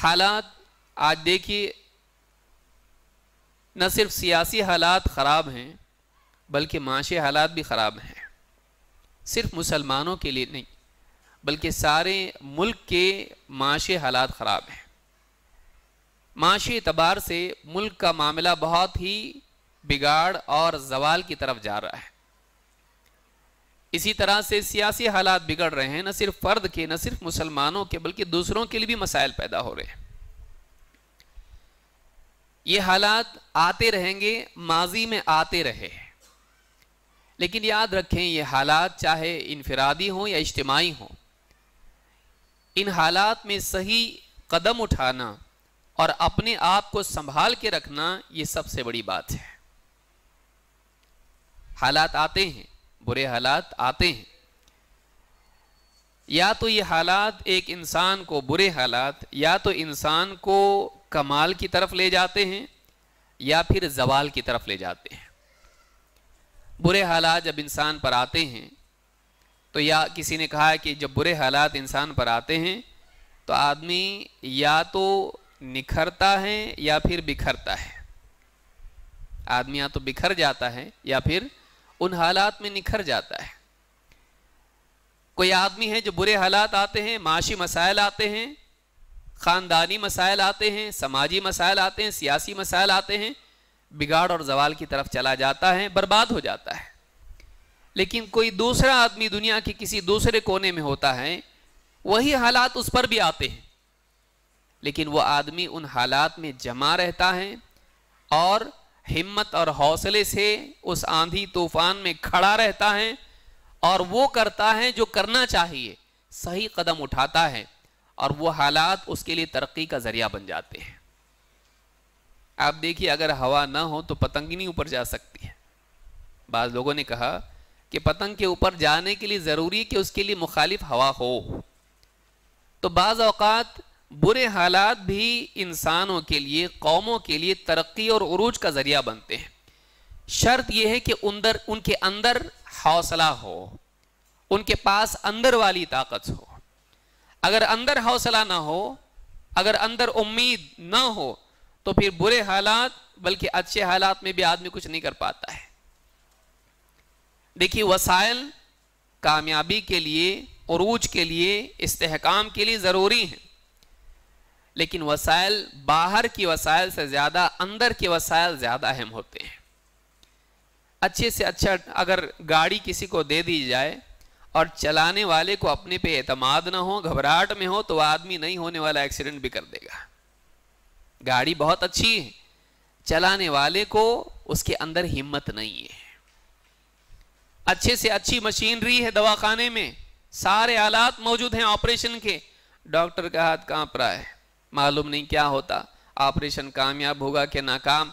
हालात आज देखिए न सिर्फ सियासी हालात ख़राब हैं बल्कि माशी हालात भी ख़राब हैं सिर्फ मुसलमानों के लिए नहीं बल्कि सारे मुल्क के माशी हालात ख़राब हैं माशी एतबार से मुल्क का मामला बहुत ही बिगाड़ और जवाल की तरफ जा रहा है इसी तरह से सियासी हालात बिगड़ रहे हैं न सिर्फ फर्द के न सिर्फ मुसलमानों के बल्कि दूसरों के लिए भी मसाइल पैदा हो रहे हैं ये हालात आते रहेंगे माजी में आते रहे लेकिन याद रखें ये हालात चाहे इनफरादी हों या इज्तमाही हों इन हालात में सही कदम उठाना और अपने आप को संभाल के रखना ये सबसे बड़ी बात है हालात आते हैं बुरे हालात आते हैं या तो ये हालात एक इंसान को बुरे हालात या तो इंसान को कमाल की तरफ ले जाते हैं या फिर जवाल की तरफ ले जाते हैं बुरे हालात जब इंसान पर आते हैं तो या किसी ने कहा कि जब बुरे हालात इंसान पर आते हैं तो आदमी या तो निखरता है या फिर बिखरता है आदमी या तो बिखर जाता है या फिर उन हालात में निखर जाता है कोई आदमी है जो बुरे हालात आते हैं माशी मसाइल आते हैं ख़ानदानी मसाइल आते हैं समाजी मसाइल आते हैं सियासी मसाइल आते हैं बिगाड़ और जवाल की तरफ चला जाता है बर्बाद हो जाता है लेकिन कोई दूसरा आदमी दुनिया के किसी दूसरे कोने में होता है वही हालात उस पर भी आते हैं लेकिन वह आदमी उन हालात में जमा रहता है और हिम्मत और हौसले से उस आंधी तूफान में खड़ा रहता है और वो करता है जो करना चाहिए सही कदम उठाता है और वो हालात उसके लिए तरक्की का जरिया बन जाते हैं आप देखिए अगर हवा ना हो तो पतंग ही नहीं ऊपर जा सकती है बाद लोगों ने कहा कि पतंग के ऊपर जाने के लिए ज़रूरी है कि उसके लिए मुखालिफ हवा हो तो बाज़ अवकात बुरे हालात भी इंसानों के लिए कौमों के लिए तरक्की और उरूज का ज़रिया बनते हैं शर्त यह है कि उन्दर उनके अंदर हौसला हो उनके पास अंदर वाली ताकत हो अगर अंदर हौसला ना हो अगर अंदर उम्मीद ना हो तो फिर बुरे हालात बल्कि अच्छे हालात में भी आदमी कुछ नहीं कर पाता है देखिए वसाइल कामयाबी के लिए उरूज के लिए इस्तेहकाम के लिए ज़रूरी हैं लेकिन वसाइल बाहर की वसायल से ज़्यादा अंदर के वसायल ज़्यादा अहम होते हैं अच्छे से अच्छा अगर गाड़ी किसी को दे दी जाए और चलाने वाले को अपने पे एतमाद ना हो घबराहट में हो तो आदमी नहीं होने वाला एक्सीडेंट भी कर देगा गाड़ी बहुत अच्छी है चलाने वाले को उसके अंदर हिम्मत नहीं है अच्छे से अच्छी मशीनरी है दवाखाने में सारे आलात मौजूद हैं ऑपरेशन के डॉक्टर का हाथ कांप रहा है मालूम नहीं क्या होता ऑपरेशन कामयाब होगा कि नाकाम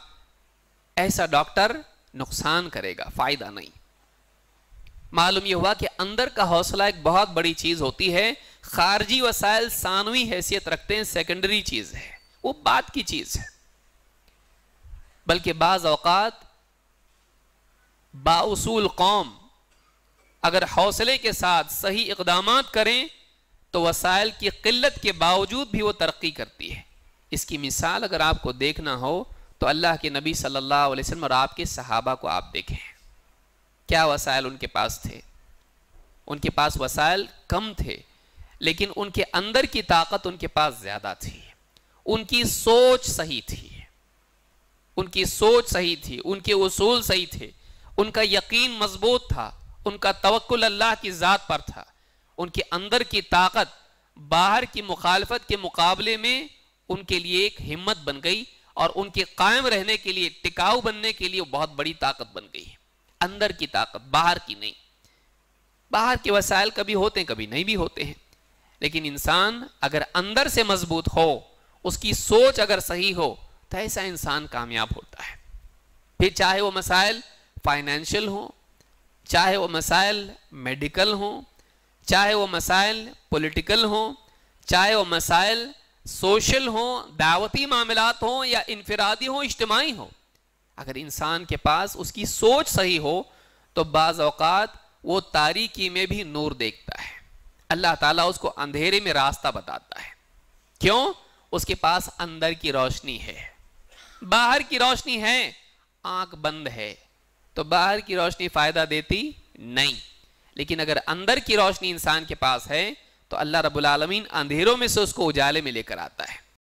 ऐसा डॉक्टर नुकसान करेगा फायदा नहीं मालूम यह हुआ कि अंदर का हौसला एक बहुत बड़ी चीज होती है खारजी वसाइल सानवी हैसियत रखते हैं सेकेंडरी चीज है वो बात की चीज है बल्कि बाज अवकात बाउसूल कौम अगर हौसले के साथ सही इकदाम करें तो वसाइल की किल्लत के बावजूद भी वो तरक्की करती है इसकी मिसाल अगर आपको देखना हो तो अल्लाह के नबी सल्लल्लाहु अलैहि वसल्लम और आपके सहाबा को आप देखें क्या वसाइल उनके पास थे उनके पास वसाइल कम थे लेकिन उनके अंदर की ताकत उनके पास ज़्यादा थी उनकी सोच सही थी उनकी सोच सही थी उनके उसूल सही थे उनका यकीन मजबूत था उनका तवक्ल अल्लाह की ज़ात पर था उनके अंदर की ताकत बाहर की मुखालफत के मुकाबले में उनके लिए एक हिम्मत बन गई और उनके कायम रहने के लिए टिकाऊ बनने के लिए बहुत बड़ी ताकत बन गई है अंदर की ताकत बाहर की नहीं बाहर के वसाइल कभी होते हैं कभी नहीं भी होते हैं लेकिन इंसान अगर अंदर से मजबूत हो उसकी सोच अगर सही हो तो ऐसा इंसान कामयाब होता है फिर चाहे वो मसाइल फाइनेंशियल हो चाहे वो मसाइल मेडिकल हों चाहे वो मसाइल पॉलिटिकल हों चाहे वो मसाइल सोशल हों दावती मामला हों या इनफरादी हों इज्तमाही हों अगर इंसान के पास उसकी सोच सही हो तो बाज़ात वो तारीकी में भी नूर देखता है अल्लाह ताला उसको अंधेरे में रास्ता बताता है क्यों उसके पास अंदर की रोशनी है बाहर की रोशनी है आंख बंद है तो बाहर की रोशनी फ़ायदा देती नहीं लेकिन अगर अंदर की रोशनी इंसान के पास है तो अल्लाह रबुल आलमीन अंधेरों में से उसको उजाले में लेकर आता है